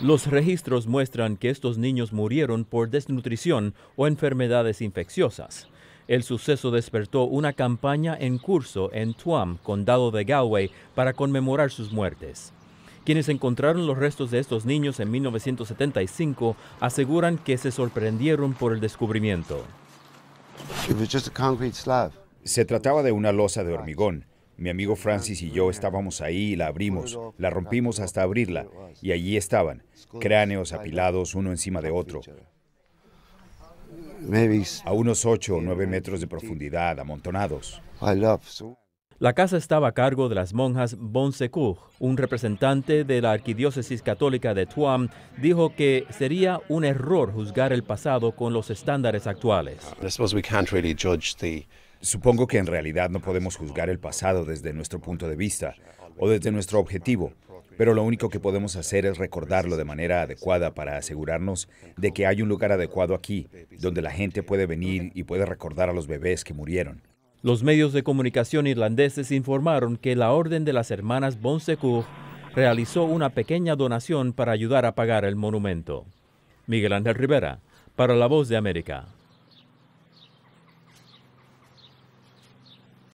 Los registros muestran que estos niños murieron por desnutrición o enfermedades infecciosas. El suceso despertó una campaña en curso en Tuam, condado de Galway, para conmemorar sus muertes. Quienes encontraron los restos de estos niños en 1975 aseguran que se sorprendieron por el descubrimiento. Se trataba de una losa de hormigón. Mi amigo Francis y yo estábamos ahí y la abrimos, la rompimos hasta abrirla, y allí estaban, cráneos apilados uno encima de otro. A unos ocho o 9 metros de profundidad, amontonados. La casa estaba a cargo de las monjas Bon Secours. Un representante de la arquidiócesis católica de Tuam dijo que sería un error juzgar el pasado con los estándares actuales. Supongo que en realidad no podemos juzgar el pasado desde nuestro punto de vista o desde nuestro objetivo, pero lo único que podemos hacer es recordarlo de manera adecuada para asegurarnos de que hay un lugar adecuado aquí, donde la gente puede venir y puede recordar a los bebés que murieron. Los medios de comunicación irlandeses informaron que la Orden de las Hermanas Bon realizó una pequeña donación para ayudar a pagar el monumento. Miguel Ángel Rivera, para La Voz de América.